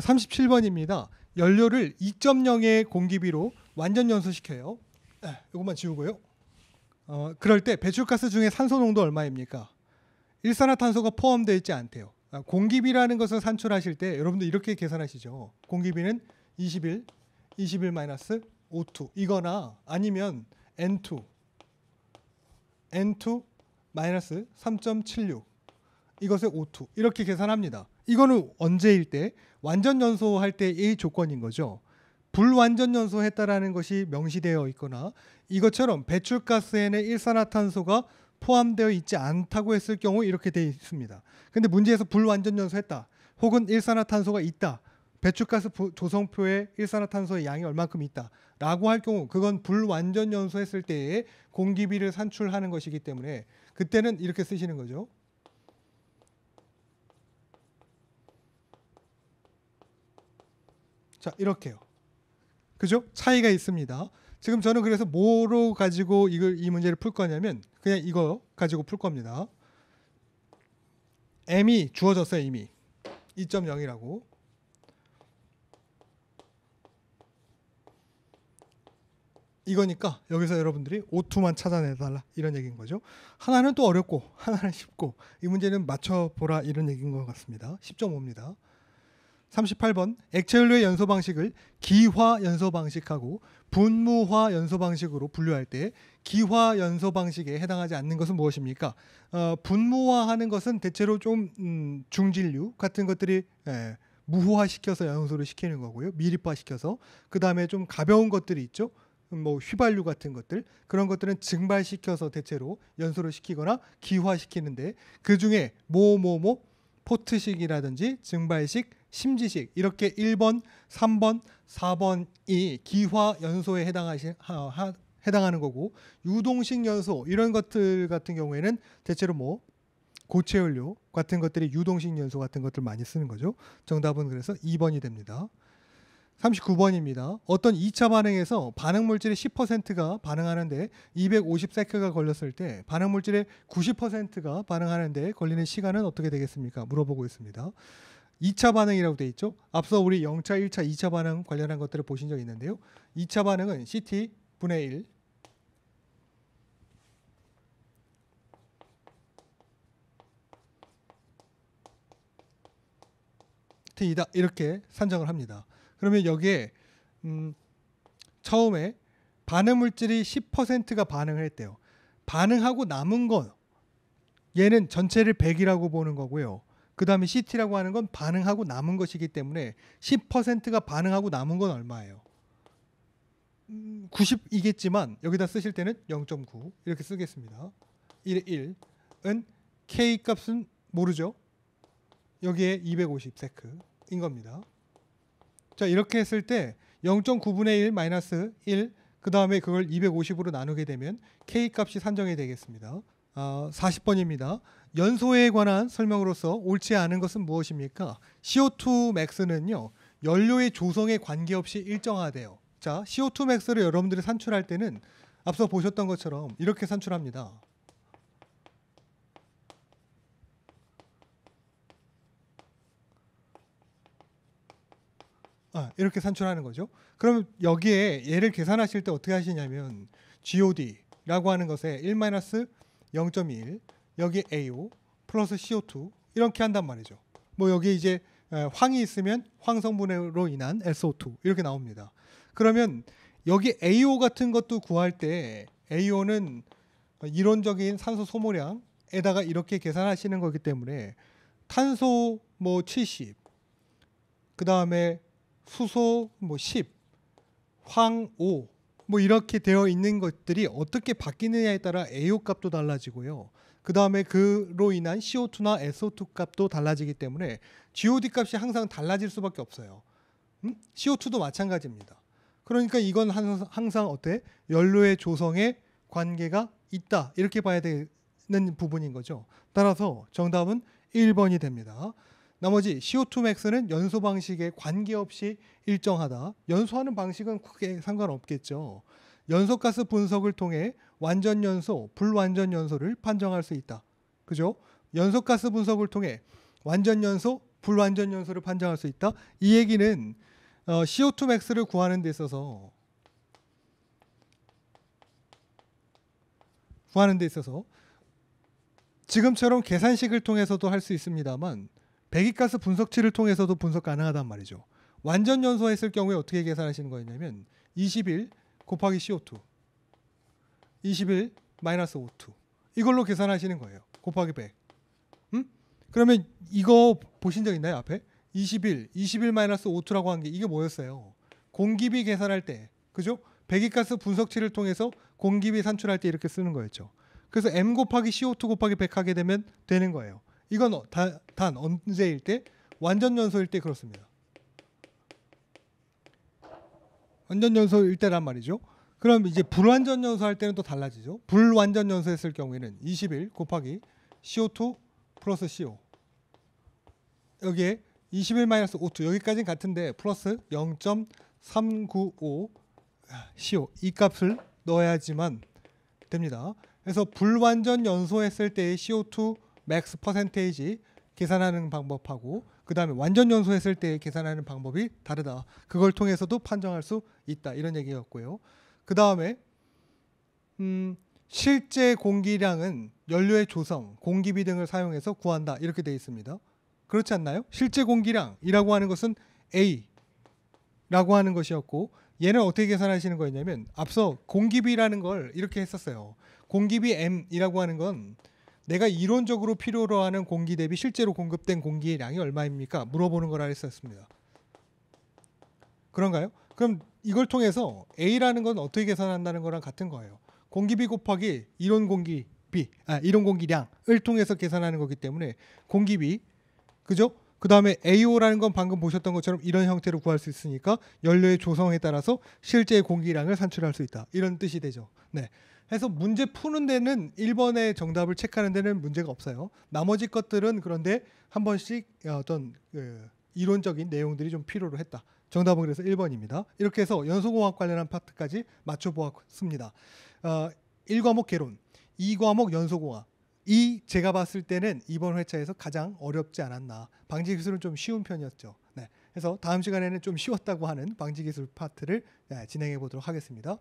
37번입니다. 연료를 2.0의 공기비로 완전 연소시켜요. 네, 예, 이것만 지우고요. 어, 그럴 때 배출가스 중에 산소 농도 얼마입니까? 일산화탄소가 포함되어 있지 않대요. 아, 공기비라는 것을 산출하실 때 여러분들 이렇게 계산하시죠. 공기비는 21, 21마이 이거나 아니면 N2, N2 3.76 이것의 5투 이렇게 계산합니다. 이거는 언제일 때 완전 연소할 때의 조건인 거죠. 불완전 연소했다라는 것이 명시되어 있거나 이것처럼 배출가스에는 일산화탄소가 포함되어 있지 않다고 했을 경우 이렇게 되어 있습니다. 근데 문제에서 불완전 연소했다. 혹은 일산화탄소가 있다. 배출가스 조성표에 일산화탄소의 양이 얼만큼 있다라고 할 경우 그건 불완전 연소했을 때에 공기비를 산출하는 것이기 때문에 그때는 이렇게 쓰시는 거죠. 자, 이렇게요. 그죠? 차이가 있습니다. 지금 저는 그래서 뭐로 가지고 이걸 이 문제를 풀 거냐면 그냥 이거 가지고 풀 겁니다. m이 주어졌어요, 이미. 2.0이라고. 이거니까 여기서 여러분들이 오투만 찾아내달라 이런 얘기인 거죠. 하나는 또 어렵고 하나는 쉽고 이 문제는 맞춰보라 이런 얘기인 것 같습니다. 10.5입니다. 38번 액체연료의 연소 방식을 기화 연소 방식하고 분무화 연소 방식으로 분류할 때 기화 연소 방식에 해당하지 않는 것은 무엇입니까? 어, 분무화하는 것은 대체로 좀 음, 중진류 같은 것들이 예, 무호화시켜서 연소를 시키는 거고요. 미립화시켜서 그 다음에 좀 가벼운 것들이 있죠. 음, 뭐 휘발유 같은 것들 그런 것들은 증발시켜서 대체로 연소를 시키거나 기화시키는데 그 중에 뭐 뭐뭐 뭐 포트식이라든지 증발식 심지식 이렇게 1번, 3번, 4번이 기화 연소에 해당하시, 하, 하, 해당하는 거고 유동식 연소 이런 것들 같은 경우에는 대체로 뭐 고체 연료 같은 것들이 유동식 연소 같은 것들 많이 쓰는 거죠. 정답은 그래서 2번이 됩니다. 39번입니다. 어떤 2차 반응에서 반응 물질의 10%가 반응하는데 250세크가 걸렸을 때 반응 물질의 90%가 반응하는데 걸리는 시간은 어떻게 되겠습니까? 물어보고 있습니다. 2차 반응이라고 되어 있죠. 앞서 우리 0차, 1차, 2차 반응 관련한 것들을 보신 적이 있는데요. 2차 반응은 CT 분의 1 T이다 이렇게 산정을 합니다. 그러면 여기에 음, 처음에 반응 물질이 10%가 반응을 했대요. 반응하고 남은 건 얘는 전체를 100이라고 보는 거고요. 그 다음에 CT라고 하는 건 반응하고 남은 것이기 때문에 10%가 반응하고 남은 건 얼마예요? 90이겠지만 음, 여기다 쓰실 때는 0.9 이렇게 쓰겠습니다. 1, 1은 K 값은 모르죠. 여기에 250 세크인 겁니다. 자 이렇게 했을 때 0.9분의 1 마이너스 1그 다음에 그걸 250으로 나누게 되면 K 값이 산정이 되겠습니다. 40번입니다. 어, 연소에 관한 설명으로서 옳지 않은 것은 무엇입니까? CO2 m a 는요 연료의 조성에 관계없이 일정하대요. 자, CO2 m a 를 여러분들이 산출할 때는 앞서 보셨던 것처럼 이렇게 산출합니다. 아, 이렇게 산출하는 거죠. 그럼 여기에 얘를 계산하실 때 어떻게 하시냐면 GOD라고 하는 것에 1 0 1 여기 AO 플러스 CO2 이렇게 한단 말이죠. 뭐 여기 이제 황이 있으면 황 성분으로 인한 SO2 이렇게 나옵니다. 그러면 여기 AO 같은 것도 구할 때 AO는 이론적인 산소 소모량에다가 이렇게 계산하시는 거기 때문에 탄소 뭐 70, 그 다음에 수소 뭐 10, 황 5, 뭐 이렇게 되어 있는 것들이 어떻게 바뀌느냐에 따라 AO 값도 달라지고요. 그 다음에 그로 인한 CO2나 SO2 값도 달라지기 때문에 GOD 값이 항상 달라질 수밖에 없어요. 음? CO2도 마찬가지입니다. 그러니까 이건 항상 어때? 연료의 조성에 관계가 있다. 이렇게 봐야 되는 부분인 거죠. 따라서 정답은 1번이 됩니다. 나머지 CO2 맥스는 연소 방식에 관계없이 일정하다. 연소하는 방식은 크게 상관없겠죠. 연소가스 분석을 통해 완전 연소, 불완전 연소를 판정할 수 있다. 그죠? 연소가스 분석을 통해 완전 연소, 불완전 연소를 판정할 수 있다. 이 얘기는 어, CO2 맥스를 구하는 데 있어서 구하는 데 있어서 지금처럼 계산식을 통해서도 할 수 있습니다만 배기가스 분석치를 통해서도 분석 가능하단 말이죠. 완전 연소했을 경우에 어떻게 계산하시는 거였냐면 21 곱하기 CO2 21 마이너스 O2 이걸로 계산하시는 거예요. 곱하기 100. 음? 그러면 이거 보신 적 있나요 앞에? 21 21 마이너스 O2라고 한 게 이게 뭐였어요? 공기비 계산할 때 그죠? 배기가스 분석치를 통해서 공기비 산출할 때 이렇게 쓰는 거였죠. 그래서 M 곱하기 CO2 곱하기 100 하게 되면 되는 거예요. 이건 단, 어, 단 언제일 때 완전 연소일 때 그렇습니다. 완전 연소일 때란 말이죠. 그럼 이제 불완전 연소할 때는 또 달라지죠. 불완전 연소했을 경우에는 21 곱하기 CO2 플러스 CO 여기에 21 마이너스 O2 여기까지는 같은데 플러스 0.395 CO 이 값을 넣어야지만 됩니다. 그래서 불완전 연소했을 때의 CO2 맥스 퍼센테이지 계산하는 방법하고 그 다음에 완전 연소했을 때 계산하는 방법이 다르다. 그걸 통해서도 판정할 수 있다. 이런 얘기였고요. 그 다음에 음, 실제 공기량은 연료의 조성, 공기비 등을 사용해서 구한다. 이렇게 되어 있습니다. 그렇지 않나요? 실제 공기량이라고 하는 것은 A라고 하는 것이었고 얘는 어떻게 계산하시는 거였냐면 앞서 공기비라는 걸 이렇게 했었어요. 공기비 M이라고 하는 건 내가 이론적으로 필요로 하는 공기 대비 실제로 공급된 공기의 양이 얼마입니까? 물어보는 거라 했었습니다. 그런가요? 그럼 이걸 통해서 A라는 건 어떻게 계산한다는 거랑 같은 거예요. 공기비 곱하기 이론 공기 비, 아, 이론 공기량을 통해서 계산하는 거기 때문에 공기비, 그죠? 그 다음에 AO라는 건 방금 보셨던 것처럼 이런 형태로 구할 수 있으니까 연료의 조성에 따라서 실제 공기량을 산출할 수 있다. 이런 뜻이 되죠. 네. 해서 문제 푸는 데는 1번의 정답을 체크하는 데는 문제가 없어요. 나머지 것들은 그런데 한 번씩 어, 어떤 그 이론적인 내용들이 좀 필요로 했다. 정답은 그래서 1번입니다. 이렇게 해서 연소공학 관련한 파트까지 맞춰보았습니다. 어, 1과목 개론, 2과목 연소공학, 이 제가 봤을 때는 이번 회차에서 가장 어렵지 않았나. 방지 기술은 좀 쉬운 편이었죠. 네. 그래서 다음 시간에는 좀 쉬웠다고 하는 방지 기술 파트를 네, 진행해 보도록 하겠습니다.